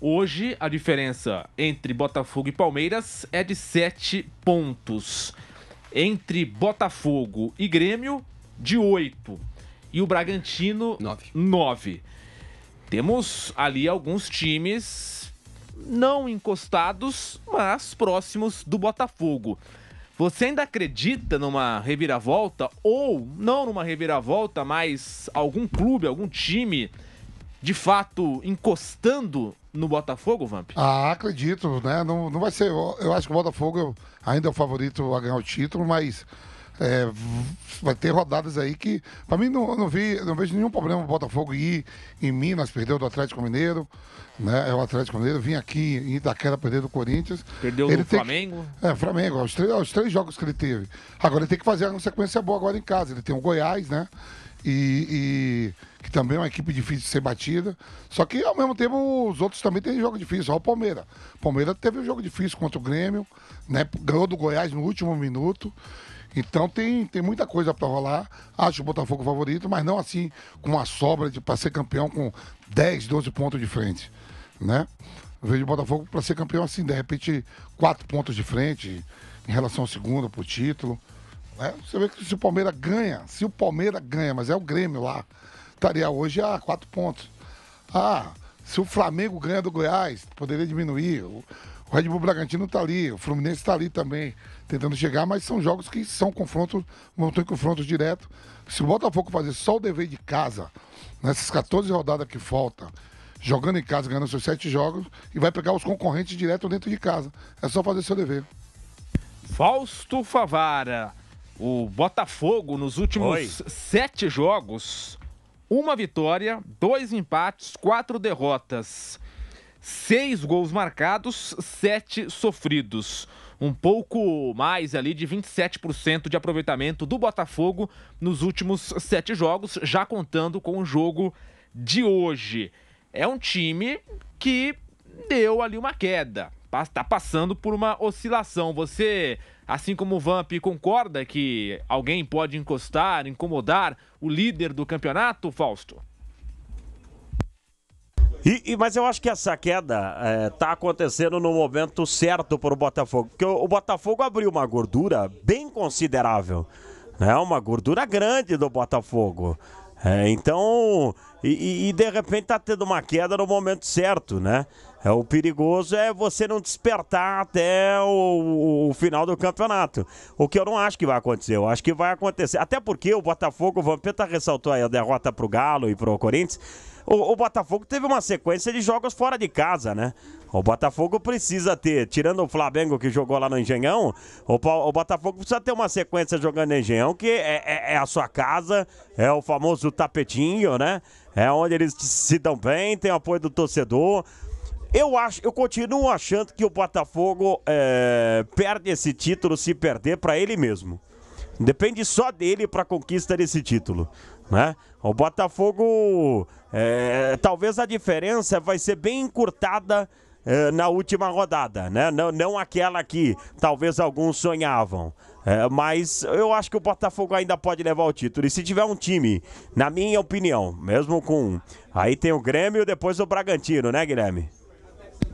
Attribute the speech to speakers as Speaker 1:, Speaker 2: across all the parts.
Speaker 1: Hoje, a diferença entre Botafogo e Palmeiras é de 7 pontos. Entre Botafogo e Grêmio, de 8. E o Bragantino, 9. 9. Temos ali alguns times não encostados, mas próximos do Botafogo. Você ainda acredita numa reviravolta? Ou, não numa reviravolta, mas algum clube, algum time de fato encostando no Botafogo, Vamp?
Speaker 2: Ah, acredito, né? Não, não vai ser. Eu acho que o Botafogo ainda é o favorito a ganhar o título, mas é, vai ter rodadas aí que, para mim, não, não, vi, não vejo nenhum problema o Botafogo ir em Minas, perdeu do Atlético Mineiro, né? É o Atlético Mineiro, vim aqui em Itaquera perder do Corinthians. Perdeu ele do Flamengo? Que, é, Flamengo, é os três, é os três jogos que ele teve. Agora ele tem que fazer uma sequência boa agora em casa. Ele tem o Goiás, né? e, e, que também é uma equipe difícil de ser batida. Só que ao mesmo tempo os outros também têm jogo difícil. Olha o Palmeiras. O Palmeiras teve um jogo difícil contra o Grêmio, né? Ganhou do Goiás no último minuto. Então tem, tem muita coisa para rolar. Acho o Botafogo favorito, mas não assim com uma sobra para ser campeão com 10, 12 pontos de frente, né? vejo o Botafogo para ser campeão assim, de repente, quatro pontos de frente em relação ao segundo, para o título. Né? Você vê que se o Palmeiras ganha, se o Palmeiras ganha, mas é o Grêmio lá, estaria hoje a quatro pontos. Ah, se o Flamengo ganha do Goiás, poderia diminuir. O, Red Bull Bragantino está ali, o Fluminense está ali também, tentando chegar, mas são jogos que são confrontos, não tem confrontos direto. Se o Botafogo fazer só o dever de casa, nessas 14 rodadas que faltam, jogando em casa, ganhando seus sete jogos, e vai pegar os concorrentes direto dentro de casa. É só fazer seu dever.
Speaker 1: Fausto Favara. O Botafogo, nos últimos Oi. sete jogos, uma vitória, dois empates, quatro derrotas. Seis gols marcados, sete sofridos. Um pouco mais ali de 27% de aproveitamento do Botafogo nos últimos sete jogos, já contando com o jogo de hoje. É um time que deu ali uma queda está passando por uma oscilação. Você, assim como o Vamp, concorda que alguém pode encostar, incomodar o líder do campeonato, Fausto?
Speaker 3: E, e, mas eu acho que essa queda está é, tá acontecendo no momento certo para o Botafogo, porque o, o Botafogo abriu uma gordura bem considerável, né? uma gordura grande do Botafogo. É, então, e, e, de repente tá tendo uma queda no momento certo, né? É, o perigoso é você não despertar até o, o, final do campeonato. O que eu não acho que vai acontecer. Eu acho que vai acontecer. Até porque o Botafogo, o Vampeta ressaltou aí a derrota para o Galo e para o Corinthians. o Botafogo teve uma sequência de jogos fora de casa, né? O Botafogo precisa ter, tirando o Flamengo que jogou lá no Engenhão, o, o Botafogo precisa ter uma sequência jogando no Engenhão, que é, é, é a sua casa, é o famoso tapetinho, né? É onde eles se dão bem, tem o apoio do torcedor. Eu acho, eu continuo achando que o Botafogo é, perde esse título se perder para ele mesmo. Depende só dele para a conquista desse título, né? O Botafogo, é, talvez a diferença vai ser bem encurtada eh, na última rodada, né? Não, não aquela que talvez alguns sonhavam. É, mas eu acho que o Botafogo ainda pode levar o título. E se tiver um time, na minha opinião, mesmo com. Aí tem o Grêmio e depois o Bragantino, né, Guilherme?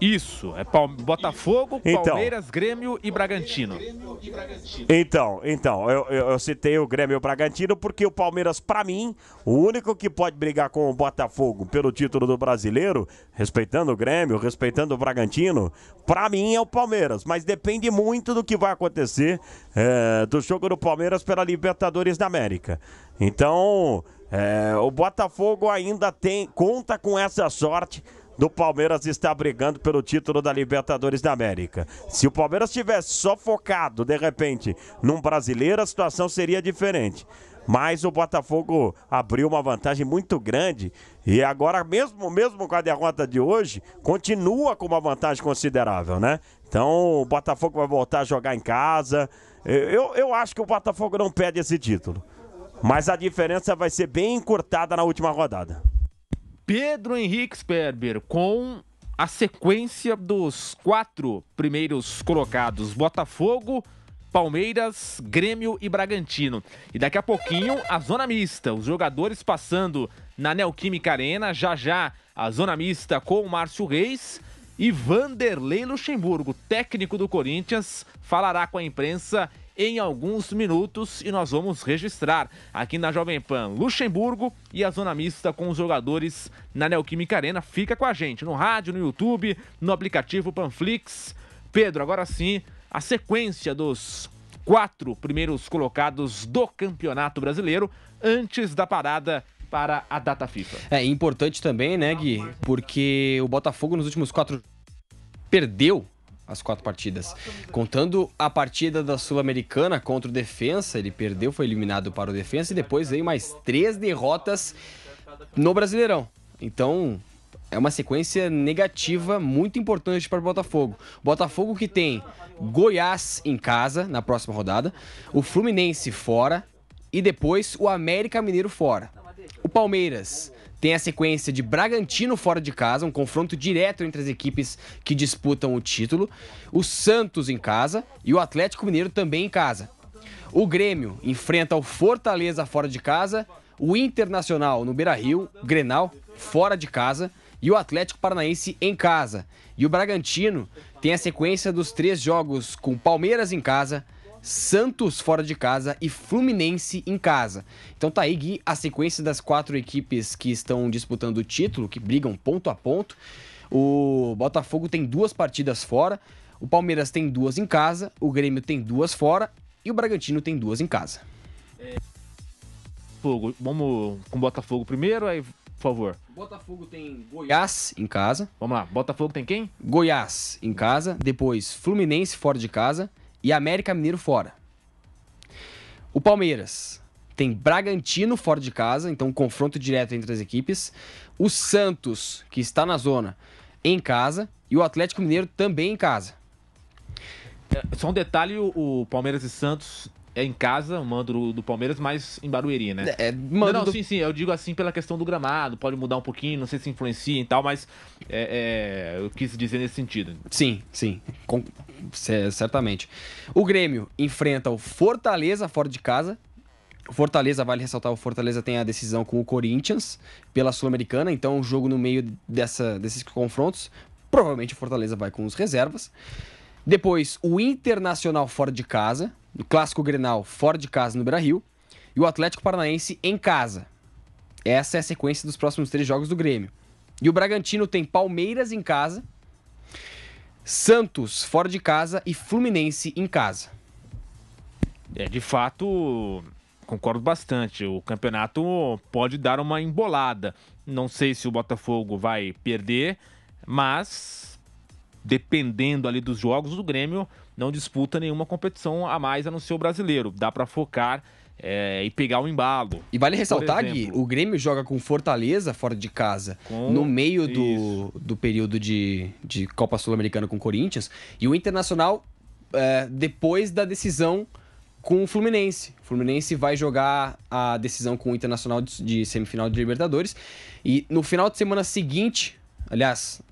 Speaker 3: Isso, é Palme Botafogo, então, Palmeiras,
Speaker 1: Grêmio e Bragantino.
Speaker 3: Então, então, eu, eu, eu, citei o Grêmio e o Bragantino porque o Palmeiras, para mim, o único que pode brigar com o Botafogo pelo título do brasileiro, respeitando o Grêmio, respeitando o Bragantino, para mim é o Palmeiras. Mas depende muito do que vai acontecer é, do jogo do Palmeiras pela Libertadores da América. Então, é, o Botafogo ainda tem conta com essa sorte do Palmeiras está brigando pelo título da Libertadores da América. Se o Palmeiras tivesse só focado, de repente, num brasileiro, a situação seria diferente. Mas o Botafogo abriu uma vantagem muito grande e agora, mesmo, mesmo com a derrota de hoje, continua com uma vantagem considerável, né? Então o Botafogo vai voltar a jogar em casa. Eu, eu acho que o Botafogo não perde esse título. Mas a diferença vai ser bem encurtada na última rodada.
Speaker 1: Pedro Henrique Sperber com a sequência dos quatro primeiros colocados: Botafogo, Palmeiras, Grêmio e Bragantino. E daqui a pouquinho a zona mista, os jogadores passando na Neoquímica Arena, já já a zona mista com o Márcio Reis. E Vanderlei Luxemburgo, técnico do Corinthians, falará com a imprensa em alguns minutos e nós vamos registrar aqui na Jovem Pan Luxemburgo e a Zona Mista com os jogadores na Neoquímica Arena. Fica com a gente no rádio, no YouTube, no aplicativo Panflix. Pedro, agora sim, a sequência dos quatro primeiros colocados do Campeonato Brasileiro antes da parada para a data FIFA.
Speaker 4: É importante também, né, Gui? Porque o Botafogo nos últimos quatro perdeu as quatro partidas. Contando a partida da Sul-Americana contra o Defensa, ele perdeu, foi eliminado para o Defensa e depois veio mais três derrotas no Brasileirão. Então, é uma sequência negativa muito importante para o Botafogo. Botafogo que tem Goiás em casa na próxima rodada, o Fluminense fora e depois o América Mineiro fora. O Palmeiras tem a sequência de Bragantino fora de casa, um confronto direto entre as equipes que disputam o título, o Santos em casa e o Atlético Mineiro também em casa. O Grêmio enfrenta o Fortaleza fora de casa, o Internacional no Beira-Rio, Grenal fora de casa e o Atlético Paranaense em casa. E o Bragantino tem a sequência dos três jogos com Palmeiras em casa, Santos fora de casa e Fluminense em casa. Então tá aí, Gui, a sequência das quatro equipes que estão disputando o título, que brigam ponto a ponto. O Botafogo tem duas partidas fora, o Palmeiras tem duas em casa, o Grêmio tem duas fora e o Bragantino tem duas em casa. Fogo, vamos com o Botafogo primeiro, aí, por favor. Botafogo tem Goiás em casa. Vamos lá, Botafogo tem quem? Goiás em casa, depois Fluminense fora de casa, e América Mineiro fora. O Palmeiras tem Bragantino fora de casa, então um confronto direto entre as equipes. O Santos, que está na zona, em casa.
Speaker 1: E o Atlético Mineiro também em casa. É, só um detalhe: o Palmeiras e Santos é em casa, o mando do, do Palmeiras, mas em Barueri, né? É, é, mando não, não do... sim, sim, eu digo assim pela questão do gramado, pode mudar um pouquinho, não sei se influencia e tal, mas é, é, eu quis dizer nesse sentido. Sim, sim, Com... certamente. O Grêmio
Speaker 4: enfrenta o Fortaleza fora de casa, o Fortaleza, vale ressaltar, o Fortaleza tem a decisão com o Corinthians pela Sul-Americana, então o jogo no meio dessa, desses confrontos. Provavelmente o Fortaleza vai com os reservas. Depois, o Internacional fora de casa no Clássico Grenal, fora de casa no Brasil, e o Atlético Paranaense em casa. Essa é a sequência dos próximos três jogos do Grêmio. E o Bragantino tem Palmeiras em casa,
Speaker 1: Santos fora de casa e Fluminense em casa. É, de fato, concordo bastante. O campeonato pode dar uma embolada. Não sei se o Botafogo vai perder, mas dependendo ali dos jogos, o Grêmio não disputa nenhuma competição a mais a não ser o brasileiro. Dá para focar é, e pegar o um embalo. E vale ressaltar, Gui, o Grêmio joga com
Speaker 4: Fortaleza fora de casa com... no meio do, do período de, de Copa Sul-Americana com Corinthians e o Internacional é, depois da decisão com o Fluminense. O Fluminense vai jogar a decisão com o Internacional de, de semifinal de Libertadores e no final de semana seguinte, aliás,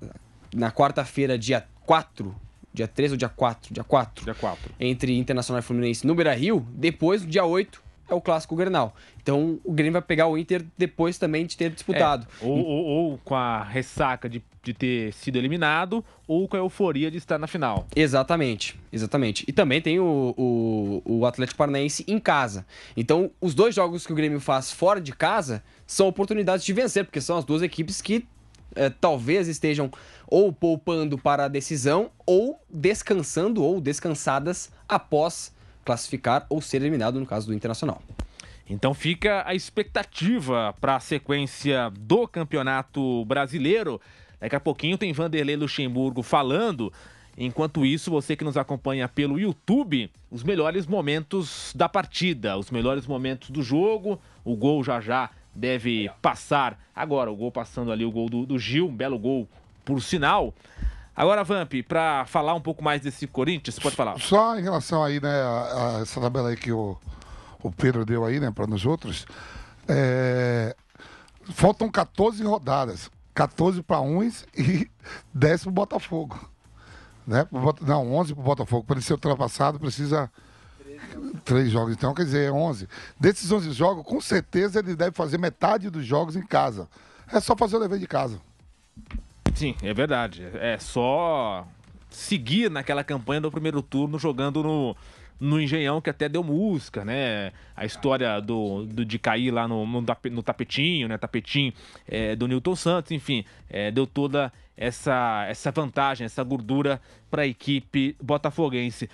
Speaker 4: na quarta-feira, dia 4, dia 3 ou dia 4? Dia 4. Dia 4. Entre Internacional e Fluminense no Beira-Rio, depois, dia 8, é o clássico Grenal. Então o Grêmio vai pegar o Inter
Speaker 1: depois também de ter disputado. É, ou, ou, ou, com a ressaca de, de ter sido eliminado, ou com a euforia de estar na final.
Speaker 4: Exatamente, exatamente. E também tem o, o, o Atlético Paranaense em casa. Então os dois jogos que o Grêmio faz fora de casa são oportunidades de vencer, porque são as duas equipes que é, talvez estejam ou poupando para a decisão, ou descansando ou descansadas após classificar ou ser eliminado, no caso do Internacional.
Speaker 1: Então fica a expectativa para a sequência do Campeonato Brasileiro. Daqui a pouquinho tem Vanderlei Luxemburgo falando. Enquanto isso, você que nos acompanha pelo YouTube, os melhores momentos da partida, os melhores momentos do jogo. O gol já já deve passar. Agora, o gol passando ali, o gol do, do Gil, um belo gol por sinal. Agora, Vamp, para falar um pouco mais desse Corinthians, pode falar.
Speaker 2: Só em relação aí, né, a, a essa tabela aí que o, o Pedro deu aí, né, para nós outros. É... Faltam 14 rodadas. 14 para uns e 10 para o Botafogo. Né? Não, 11 para o Botafogo. Para ele ser ultrapassado, precisa. Três jogos, então quer dizer, 11. É Desses 11 jogos, com certeza ele deve fazer metade dos jogos em casa. É só fazer o dever de casa.
Speaker 1: Sim, é verdade. É só seguir naquela campanha do primeiro turno jogando no, no Engenhão, que até deu música, né? A história do, do de cair lá no, no, no tapetinho, né? Tapetinho é, do Newton Santos, enfim, é, deu toda essa, essa vantagem, essa gordura para a equipe botafoguense.